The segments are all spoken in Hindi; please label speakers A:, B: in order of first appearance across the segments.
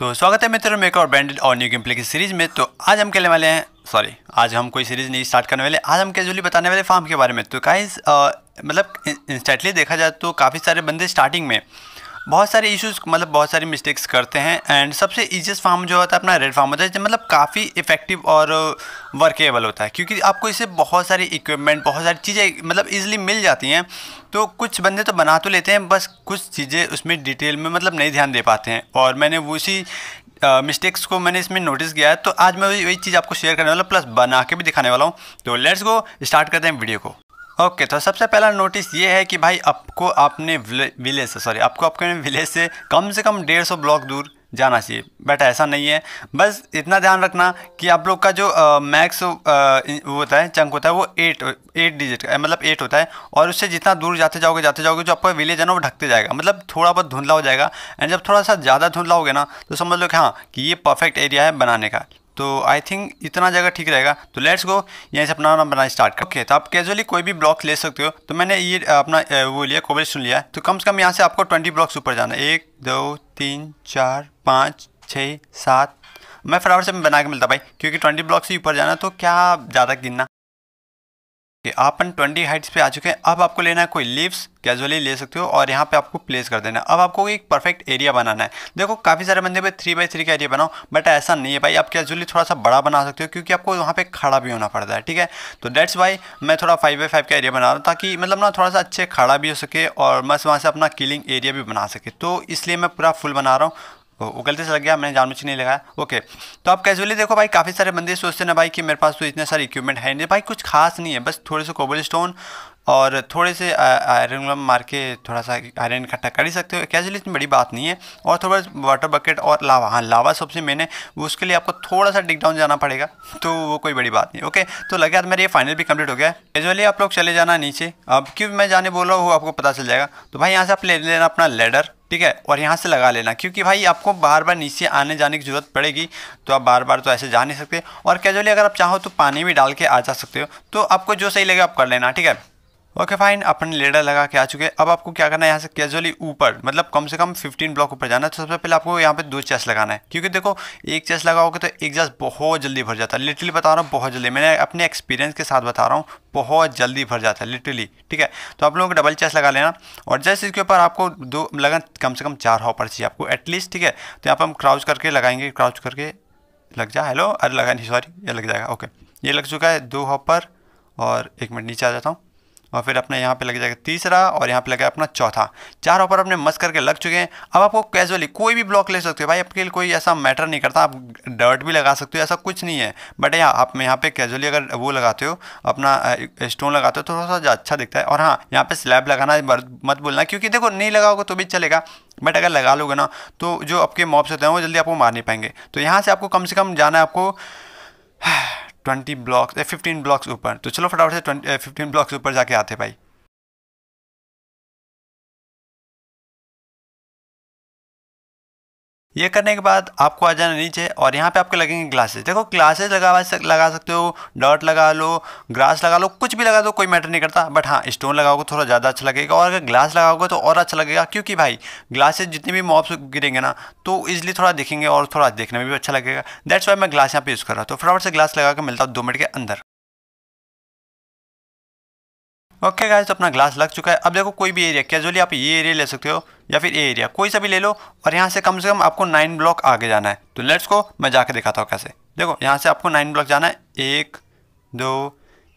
A: तो स्वागत है मित्रों मेरे और ब्रांडेड और न्यू गेम प्ले की सीरीज में तो आज हम खेलने वाले हैं सॉरी आज हम कोई सीरीज नहीं स्टार्ट करने वाले आज हम कैजुअली बताने वाले फार्म के बारे में तो काइज मतलब इंस्टेंटली देखा जाए तो काफ़ी सारे बंदे स्टार्टिंग में बहुत सारे इश्यूज मतलब बहुत सारी मिस्टेक्स करते हैं एंड सबसे ईजिएस्ट फार्म जो होता है अपना रेड फार्म होता है मतलब काफ़ी इफेक्टिव और वर्केबल होता है क्योंकि आपको इसे बहुत सारी इक्विपमेंट बहुत सारी चीज़ें मतलब ईजिली मिल जाती हैं तो कुछ बंदे तो बना तो लेते हैं बस कुछ चीज़ें उसमें डिटेल में मतलब नहीं ध्यान दे पाते हैं और मैंने उसी मिस्टेक्स uh, को मैंने इसमें नोटिस किया है तो आज मैं वही वही चीज़ आपको शेयर करने वाला प्लस बना के भी दिखाने वाला हूँ तो लेट्स गो स्टार्ट करते हैं वीडियो को ओके okay, तो सबसे पहला नोटिस ये है कि भाई आपको अपने विलेज से सॉरी आपको अपने विलेज से कम से कम डेढ़ सौ ब्लॉक दूर जाना चाहिए बट ऐसा नहीं है बस इतना ध्यान रखना कि आप लोग का जो मैक्स वो होता है चंक होता है वो एट एट डिजिट का मतलब एट होता है और उससे जितना दूर जाते जाओगे जाते जाओगे जो आपका विलेज है ना वो ढकते जाएगा मतलब थोड़ा बहुत धुंधला हो जाएगा एंड जब थोड़ा सा ज़्यादा धुंधला गया ना तो समझ लो कि हाँ कि ये परफेक्ट एरिया है बनाने का तो आई थिंक इतना जगह ठीक रहेगा तो लेट्स गो यहाँ से अपना बनाना स्टार्ट कर ओके okay, तो आप कैजुअली कोई भी ब्लॉक ले सकते हो तो मैंने ये अपना वो लिया सुन लिया तो कम से कम यहाँ से आपको ट्वेंटी ब्लॉक्स ऊपर जाना एक दो तीन चार पाँच छः सात मैं फटाफट से बना के मिलता भाई क्योंकि ट्वेंटी ब्लॉक से ऊपर जाना तो क्या ज़्यादा गिनना कि आपन 20 हाइट्स पे आ चुके हैं अब आपको लेना है कोई लीव्स कैजुअली ले सकते हो और यहाँ पे आपको प्लेस कर देना है अब आपको एक परफेक्ट एरिया बनाना है देखो काफ़ी सारे बंदे पे थ्री बाई थ्री का एरिया बनाओ बट ऐसा नहीं है भाई आप कैजुअली थोड़ा सा बड़ा बना सकते हो क्योंकि आपको वहाँ पे खड़ा भी होना पड़ता है ठीक है तो डेट्स वाई मैं थोड़ा फाइव बाई फाइव का एरिया बना रहा हूँ ताकि मतलब ना थोड़ा सा अच्छे खड़ा भी हो सके और बस वहाँ से अपना किलिंग एरिया भी बना सके तो इसलिए मैं पूरा फुल बना रहा हूँ वो गलती से लग गया मैंने जानबूझ नहीं लगाया ओके तो आप कैजुअली देखो भाई काफ़ी सारे बंदे सोचते ना भाई कि मेरे पास तो इतने सारे इक्विपमेंट है नहीं भाई कुछ खास नहीं है बस थोड़े से कोबल स्टोन और थोड़े से आयरन वम मार के थोड़ा सा आयरन इकट्ठा कर ही सकते हो कैजुअली इतनी बड़ी बात नहीं है और थोड़ा वाटर बकेट और लावा हाँ लावा सबसे मैंने उसके लिए आपको थोड़ा सा डिग डाउन जाना पड़ेगा तो वो कोई बड़ी बात नहीं ओके तो लगे यार मेरा ये फाइनल भी कम्प्लीट हो गया है कैजुअली आप लोग चले जाना नीचे अब क्यों मैं जाने बोल रहा हूँ वो आपको पता चल जाएगा तो भाई यहाँ से आप ले लेना अपना लेडर ठीक है और यहाँ से लगा लेना क्योंकि भाई आपको बार बार नीचे आने जाने की ज़रूरत पड़ेगी तो आप बार बार तो ऐसे जा नहीं सकते और कैजुअली अगर आप चाहो तो पानी भी डाल के आ जा सकते हो तो आपको जो सही लगे आप कर लेना ठीक है ओके okay, फाइन अपन लेडर लगा के आ चुके हैं अब आपको क्या करना है यहाँ से कैजुअली ऊपर मतलब कम से कम 15 ब्लॉक ऊपर जाना है तो सबसे पहले आपको यहाँ पे दो चेस्ट लगाना है क्योंकि देखो एक चेस्ट लगाओगे तो एक जस्ट बहुत जल्दी भर जाता है लिटरली बता रहा हूँ बहुत जल्दी मैंने अपने एक्सपीरियंस के साथ बता रहा हूँ बहुत जल्दी भर जाता है लिटरली ठीक है तो आप लोग डबल चेस्ट लगा लेना और जैसे इसके ऊपर आपको दो लगा कम से कम चार हॉपर चाहिए आपको एटलीस्ट ठीक है तो यहाँ पर हम क्राउच करके लगाएंगे क्राउच करके लग जाए हेलो अरे लगा नहीं सॉरी ये लग जाएगा ओके ये लग चुका है दो हॉपर और एक मिनट नीचे आ जाता हूँ और फिर अपना यहाँ पे लग जाएगा तीसरा और यहाँ पे लगा अपना चौथा चार ऑफर अपने मस्त करके लग चुके हैं अब आपको कैजुअली कोई भी ब्लॉक ले सकते हो भाई आपके लिए कोई ऐसा मैटर नहीं करता आप डर्ट भी लगा सकते हो ऐसा कुछ नहीं है बट यहाँ आप यहाँ पे कैजुअली अगर वो लगाते हो अपना स्टोन लगाते हो तो थोड़ा सा अच्छा दिखता है और हाँ यहाँ पर स्लैब लगाना मत बोलना क्योंकि देखो नहीं लगाओगे तो भी चलेगा बट अगर लगा लोगे ना तो जो आपके मॉप्स होते हैं वो जल्दी आपको मार नहीं पाएंगे तो यहाँ से आपको कम से कम जाना है आपको ट्वेंटी ब्लॉक्स या फिफ्टीन ब्लॉक्स ऊपर तो चलो फटाफट से ट्वेंटी फिफ्टीन ब्लॉक्स ऊपर जाके आते भाई ये करने के बाद आपको आ जाना नीचे और यहाँ पे आपके लगेंगे ग्लासेस देखो ग्लासेस लगा सक, लगा सकते हो डॉट लगा लो ग्रास लगा लो कुछ भी लगा दो कोई मैटर नहीं करता बट हाँ स्टोन लगाओगे तो थोड़ा ज़्यादा अच्छा लगेगा और अगर ग्लास लगाओगे तो और अच्छा लगेगा क्योंकि भाई ग्लासेस जितने भी मॉप्स गिरेंगे ना तो इजिली थोड़ा दिखेंगे और थोड़ा देखने में भी अच्छा लगेगा दैट्स वाई मैं ग्लास यहाँ पर यूज़ कर रहा हूँ तो फटाफट से ग्लास लगा के मिलता हूँ दो मिनट के अंदर ओके okay गाइस तो अपना ग्लास लग चुका है अब देखो कोई भी एरिया कैजुअली आप ये एरिया ले सकते हो या फिर ये एरिया कोई सा भी ले लो और यहाँ से कम से कम आपको नाइन ब्लॉक आगे जाना है तो लेट्स को मैं जाके दिखाता हूँ कैसे देखो यहाँ से आपको नाइन ब्लॉक जाना है एक दो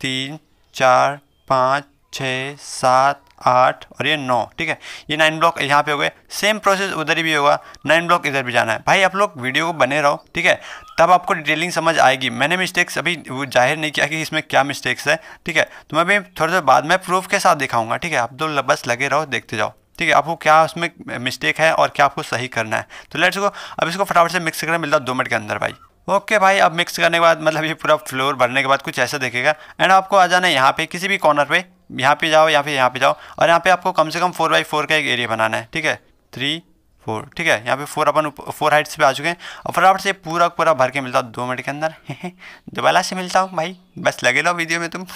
A: तीन चार पाँच छः सात आठ और ये नौ ठीक है ये नाइन ब्लॉक यहाँ पे हो गए सेम प्रोसेस उधर ही भी होगा नाइन ब्लॉक इधर भी जाना है भाई आप लोग वीडियो को बने रहो ठीक है तब आपको डिटेलिंग समझ आएगी मैंने मिस्टेक्स अभी वो जाहिर नहीं किया कि इसमें क्या मिस्टेक्स है ठीक है तो मैं अभी थोड़ी देर बाद में प्रूफ के साथ दिखाऊंगा ठीक है आप तो बस लगे रहो देखते जाओ ठीक है आपको क्या उसमें मिस्टेक है और क्या आपको सही करना है तो लेट्स को अब इसको फटाफट से मिक्स करना मिलता है दो मिनट के अंदर भाई ओके भाई अब मिक्स करने के बाद मतलब ये पूरा फ्लोर भरने के बाद कुछ ऐसा देखेगा एंड आपको आ जाना है यहाँ पे किसी भी कॉर्नर पे यहाँ पे जाओ या फिर यहाँ पे जाओ और यहाँ पे आपको कम से कम फोर बाई फोर का एक एरिया बनाना है ठीक है थ्री फोर ठीक है यहाँ पे फोर अपन फोर हाइट्स पे आ चुके हैं और फटाफट से पूरा पूरा भर के मिलता हूँ दो मिनट के अंदर दोबारा से मिलता हूँ भाई बस लगे लो वीडियो में तुम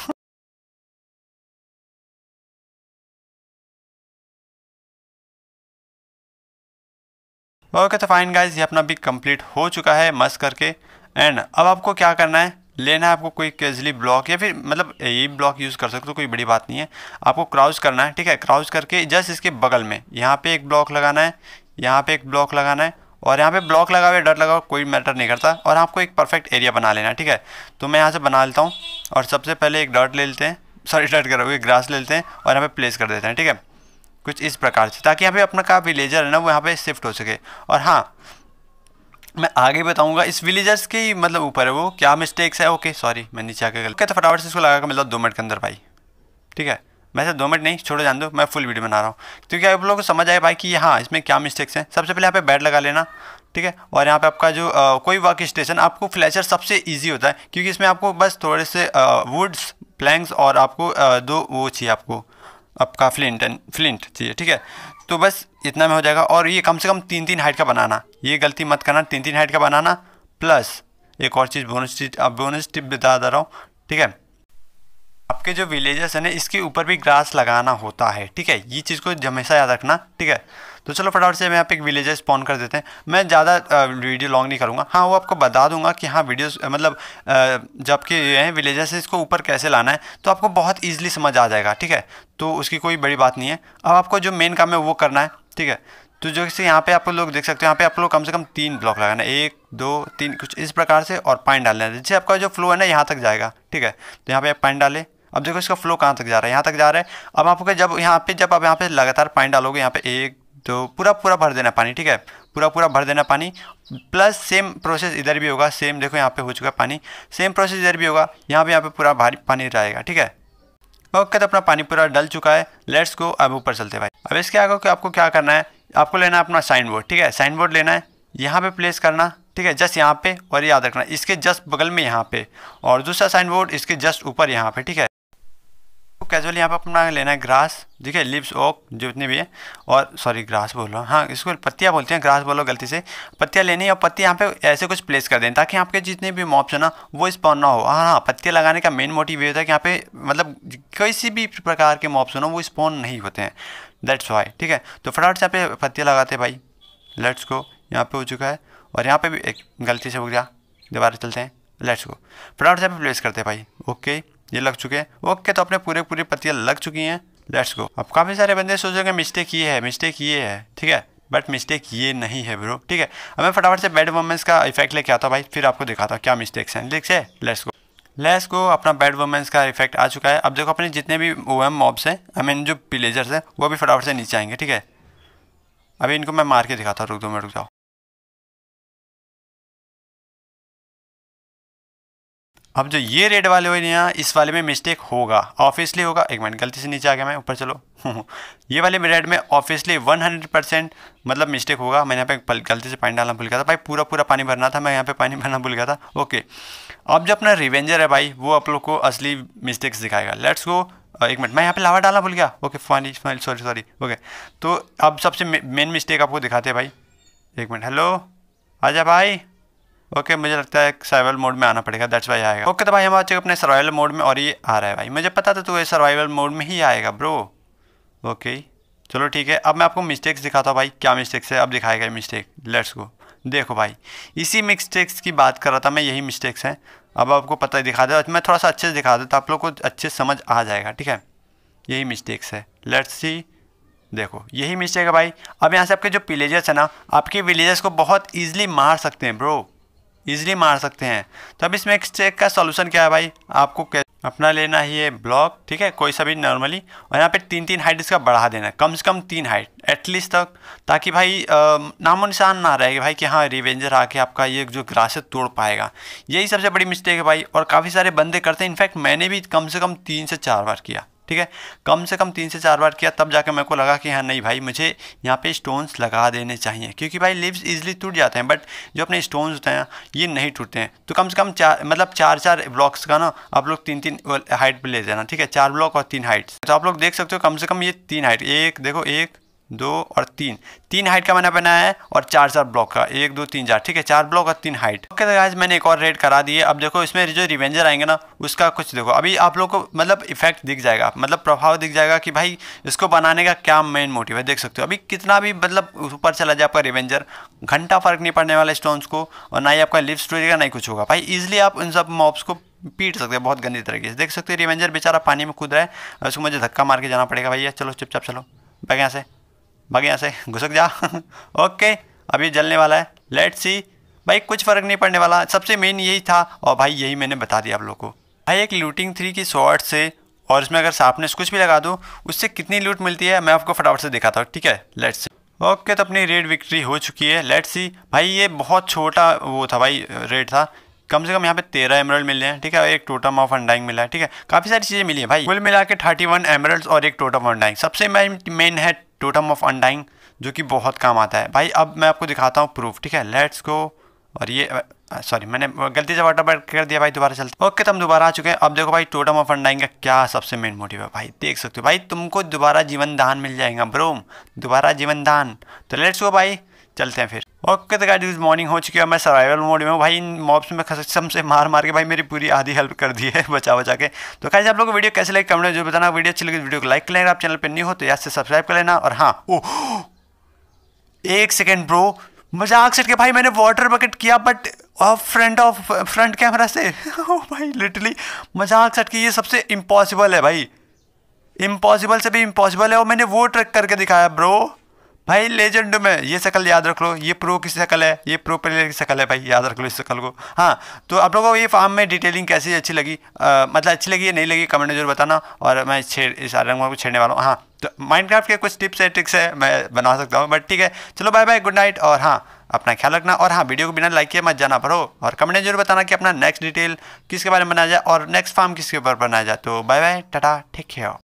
A: ओके तो फाइन गाइज ये अपना भी कंप्लीट हो चुका है मस्त करके एंड अब आपको क्या करना है लेना है आपको कोई कैजली ब्लॉक या फिर मतलब ये ब्लॉक यूज़ कर सकते हो कोई बड़ी बात नहीं है आपको क्राउज करना है ठीक है क्राउज करके जस्ट इसके बगल में यहाँ पे एक ब्लॉक लगाना है यहाँ पे एक ब्लॉक लगाना है और यहाँ पे ब्लॉक लगा हुआ डट लगा कोई मैटर नहीं करता और आपको एक परफेक्ट एरिया बना लेना है ठीक है तो मैं यहाँ से बना लेता हूँ और सबसे पहले एक डट ले लेते हैं सॉरी डट एक ग्रास ले लेते हैं और यहाँ पर प्लेस कर देते हैं ठीक है कुछ इस प्रकार से ताकि यहाँ पे अपना का विलेजर है ना वो यहाँ पर शिफ्ट हो सके और हाँ मैं आगे बताऊंगा इस विलेजर्स के मतलब ऊपर है वो क्या मिस्टेक्स है ओके सॉरी मैं नीचे आके गलत तो फटाफट से इसको लगा कर मिलता दो मिनट के अंदर भाई ठीक है वैसे दो मिनट नहीं छोड़ो जान दो मैं फुल वीडियो बना रहा हूँ क्योंकि आप लोगों को समझ आए भाई कि हाँ इसमें क्या मिस्टेक्स हैं सबसे पहले यहाँ पे बैट लगा लेना ठीक है और यहाँ पे आपका जो आ, कोई वर्क स्टेशन आपको फ्लैशर सबसे इजी होता है क्योंकि इसमें आपको बस थोड़े से वुड्स प्लैंक्स और आपको आ, दो वो चाहिए आपको आपका फ्लिंट एंड फ्लिंट चाहिए ठीक है तो बस इतना में हो जाएगा और ये कम से कम तीन तीन हाइट का बनाना ये गलती मत करना तीन तीन हाइट का बनाना प्लस एक और चीज़ बोनस चीज अब बोनस टिप बता दे रहा हूँ ठीक है आपके जो विलेजर्स हैं ना इसके ऊपर भी ग्रास लगाना होता है ठीक है ये चीज़ को हमेशा याद रखना ठीक है तो चलो फटाफट से मैं यहाँ पे एक विलेजेस स्पॉन कर देते हैं मैं ज़्यादा वीडियो लॉन्ग नहीं करूँगा हाँ वो आपको बता दूंगा कि हाँ वीडियो मतलब जबकि ये हैं विलेजेस से इसको ऊपर कैसे लाना है तो आपको बहुत ईजिली समझ आ जाएगा ठीक है तो उसकी कोई बड़ी बात नहीं है अब आपको जो मेन काम है वो करना है ठीक है तो जो कि यहाँ पे आप लोग देख सकते हो यहाँ पे आप लोग कम से कम तीन ब्लॉक लगाना एक दो तीन कुछ इस प्रकार से और पानी डालना है जिससे आपका जो फ्लो है ना यहाँ तक जाएगा ठीक है तो यहाँ पे आप पानी डालें अब देखो इसका फ्लो कहाँ तक जा रहा है यहाँ तक जा रहा है अब आपको जब यहाँ पे जब आप यहाँ पे लगातार पानी डालोगे यहाँ पे एक तो पूरा पूरा भर देना पानी ठीक है पूरा पूरा भर देना पानी प्लस सेम प्रोसेस इधर भी होगा सेम देखो यहाँ पे हो चुका पानी सेम प्रोसेस इधर भी होगा यहाँ पे यहाँ पे पूरा भारी पानी रहेगा ठीक है ओके तो अपना पानी पूरा डल चुका है लेट्स को अब ऊपर चलते भाई अब इसके आगे कि आपको क्या करना है आपको लेना है अपना साइन बोर्ड ठीक है साइन बोर्ड लेना है यहाँ पर प्लेस करना ठीक है जस्ट यहाँ पे और याद रखना इसके जस्ट बगल में यहाँ पर और दूसरा साइन बोर्ड इसके जस्ट ऊपर यहाँ पर ठीक है कैजुअली यहाँ पर अपना लेना है ग्रास ठीक है लिप्स ओक जितने भी है और सॉरी ग्रास बोल रहा हूँ हाँ इसको पत्तियाँ बोलते हैं ग्रास बोलो गलती से पत्तियाँ लेनी है और पत्ती यहाँ पे ऐसे कुछ प्लेस कर दें ताकि आपके जितने भी मॉप्स हैं ना वो स्पॉन ना हो हाँ हाँ पत्तियाँ लगाने का मेन मोटिव ये होता है कि यहाँ पे मतलब किसी भी प्रकार के मॉप्स हो ना वो स्पॉन नहीं होते हैं लेट्स वाई ठीक है तो फटाफट से यहाँ पे पत्तियाँ लगाते भाई लेट्स को यहाँ पर हो चुका है और यहाँ पर भी एक गलती से हो गया दोबारा चलते हैं लेट्स को फटाफट से यहाँ पे प्लेस करते हैं भाई ओके ये लग चुके हैं ओके तो अपने पूरे पूरी पत्तियाँ लग चुकी हैं लेट्स गो अब काफ़ी सारे बंदे सोचेंगे मिस्टेक ये है मिस्टेक ये है ठीक है बट मिस्टेक ये नहीं है ब्रो ठीक है अब मैं फटाफट से बैड वोमेंस का इफेक्ट लेके आता हूँ भाई फिर आपको दिखाता हूँ क्या मिस्टेक्स हैं ठीक से लेट्स गो लेस को अपना बैड वुमेंस का इफेक्ट आ चुका है अब देखो अपने जितने भी ओ एम मॉब्स हैं आई मीन जो पिलेजर्स हैं वो भी फटाफट से नीचे आएंगे ठीक है अभी इनको मैं मार के दिखाता हूँ रुक दो मैं रुक जाओ अब जो ये रेड वाले हुए यहाँ इस वाले में मिस्टेक होगा ऑफिसली होगा एक मिनट गलती से नीचे आ गया मैं ऊपर चलो ये वाले में रेड में ऑफिसली 100 परसेंट मतलब मिस्टेक होगा मैंने यहाँ पे गलती से पानी डालना भूल गया था भाई पूरा पूरा पानी भरना था मैं यहाँ पे पानी भरना भूल गया था ओके अब जो अपना रिवेंजर है भाई वो आप लोग को असली मिस्टेक्स दिखाएगा लेट्स गो एक मिनट मैं यहाँ पे लावा डालना भूल गया ओके फानी सॉरी सॉरी ओके तो अब सबसे मेन मिस्टेक आपको दिखाते हैं भाई एक मिनट हेलो आ भाई ओके okay, मुझे लगता है सर्वाइवल मोड में आना पड़ेगा दैट्स वाई आएगा ओके okay, तो भाई हम आ चुके अपने सर्वाइवल मोड में और ये आ रहा है भाई मुझे पता था तो ये सर्वाइवल मोड में ही आएगा ब्रो ओके okay, चलो ठीक है अब मैं आपको मिस्टेक्स दिखाता हूँ भाई क्या मिस्टेक्स है अब दिखाएगा मिस्टेक लेट्स गो देखो भाई इसी मिस्टेक्स की बात कर रहा था मैं यही मिस्टेक्स हैं अब आपको पता ही दिखा दे मैं थोड़ा सा अच्छे से दिखा देता आप लोग को अच्छे से समझ आ जाएगा ठीक है यही मिस्टेक्स है लेट्स सी देखो यही मिस्टेक है भाई अब यहाँ से आपके जो विलेजर्स हैं ना आपके विलेजर्स को बहुत ईजिली मार सकते हैं ब्रो ईजिली मार सकते हैं तो अब इस एक चेक का सॉल्यूशन क्या है भाई आपको अपना लेना है ये ब्लॉक ठीक है कोई सा भी नॉर्मली और यहाँ पे तीन तीन हाइट इसका बढ़ा देना कम से कम तीन हाइट एटलीस्ट तक ताकि भाई नामो निशान ना रहे भाई कि हाँ रिवेंजर आके आपका ये जो ग्रास है तोड़ पाएगा यही सबसे बड़ी मिस्टेक है भाई और काफ़ी सारे बंदे करते हैं इनफैक्ट मैंने भी कम से कम तीन से चार बार किया ठीक है कम से कम तीन से चार बार किया तब जाके मेरे को लगा कि हाँ नहीं भाई मुझे यहाँ पे स्टोन्स लगा देने चाहिए क्योंकि भाई लिव्स इजिली टूट जाते हैं बट जो अपने स्टोन्स होते हैं ये नहीं टूटते हैं तो कम से कम चार मतलब चार चार ब्लॉक्स का ना आप लोग तीन तीन हाइट पर ले जाना ठीक है चार ब्लॉक और तीन हाइट तो आप लोग देख सकते हो कम से कम ये तीन हाइट एक देखो एक दो और तीन तीन हाइट का मैंने बनाया है और चार चार ब्लॉक का एक दो तीन चार ठीक है चार ब्लॉक और तीन हाइट ओके तो मैंने एक और रेड करा दिए अब देखो इसमें जो रिवेंजर आएंगे ना उसका कुछ देखो अभी आप लोग को मतलब इफेक्ट दिख जाएगा मतलब प्रभाव दिख जाएगा कि भाई इसको बनाने का क्या मेन मोटिव है देख सकते हो अभी कितना भी मतलब ऊपर चला जाए आपका रिवेंजर घंटा फर्क नहीं पड़ने वाला स्टोन्स को और ना ही आपका लिप स्टोरी का ही कुछ होगा भाई इजिली आप उन सब मॉब्स को पीट सकते हैं बहुत गंदी तरीके से देख सकते हो रिवेंजर बेचारा पानी में कूद रहा है उसको मुझे धक्का मार के जाना पड़ेगा भैया चलो चुपचाप चलो बैग यहाँ से भाग यहाँ से घुसक जा ओके अब ये जलने वाला है लेट सी भाई कुछ फ़र्क नहीं पड़ने वाला सबसे मेन यही था और भाई यही मैंने बता दिया आप लोग को भाई एक लूटिंग थ्री की शॉर्ट से और इसमें अगर शार्पनेस कुछ भी लगा दो उससे कितनी लूट मिलती है मैं आपको फटाफट से दिखाता हूँ ठीक है लेट सी ओके तो अपनी रेड विक्ट्री हो चुकी है लेट सी भाई ये बहुत छोटा वो था भाई रेड था कम से कम यहाँ पे तेरह एमरल्ड मिले हैं ठीक है एक टोटम ऑफ अंडाइंग मिला है ठीक है काफ़ी सारी चीज़ें मिली हैं भाई कुल मिला के थर्टी वन एमरल्ड और एक टोटम ऑफ अंडाइंग सबसे मेन है टोटम ऑफ अनडाइंग जो कि बहुत काम आता है भाई अब मैं आपको दिखाता हूँ प्रूफ ठीक है लेट्स गो और ये सॉरी मैंने गलती से वाटर बैट कर दिया भाई दोबारा चलते ओके तो हम दोबारा आ चुके हैं अब देखो भाई टोटम ऑफ अंडाइंग का क्या सबसे मेन मोटिव है भाई देख सकते हो भाई तुमको दोबारा जीवन दान मिल जाएगा ब्रोम दोबारा जीवन दान तो लेट्स गो भाई चलते हैं फिर ओके तो गाइस मॉर्निंग हो चुकी है मैं सर्वाइवल मोड में हूँ भाई इन मॉब्स में कसम से मार मार के भाई मेरी पूरी आधी हेल्प कर दी है बचा बचा के तो गाइस आप लोग वीडियो कैसे लगे कमेंट में जो बताना वीडियो अच्छी लगी तो वीडियो को लाइक कर लेना आप चैनल पर नहीं हो तो यहाँ से सब्सक्राइब कर लेना और हाँ ओ एक सेकेंड ब्रो मजाक सेट के भाई मैंने वाटर बकेट किया but of front of front camera से ओ भाई लिटरली मजाक सेट की ये सबसे इम्पॉसिबल है भाई इम्पॉसिबल से भी इम्पॉसिबल है और मैंने वो ट्रैक करके दिखाया ब्रो भाई लेजेंड में ये शक्ल याद रख लो ये प्रो की शक्ल है ये प्रो प्लेयर की शकल है भाई याद रख लो इस शक्ल को हाँ तो आप लोगों को ये फार्म में डिटेलिंग कैसी अच्छी लगी आ, मतलब अच्छी लगी या नहीं लगी कमेंट में जरूर बताना और मैं छेड़ इस रंग को छेड़ने वाला हूँ हाँ तो क्राफ्ट के कुछ टिप्स है ट्रिक्स है मैं बना सकता हूँ बट ठीक है चलो बाय बाय गुड नाइट और हाँ अपना ख्याल रखना और हाँ वीडियो को बिना लाइक किए मत जाना पड़ो और कमेंट में जरूर बताना कि अपना नेक्स्ट डिटेल किसके बारे में बनाया जाए और नेक्स्ट फार्म किसके ऊपर बनाया जाए तो बाय बाय टाटा ठीक है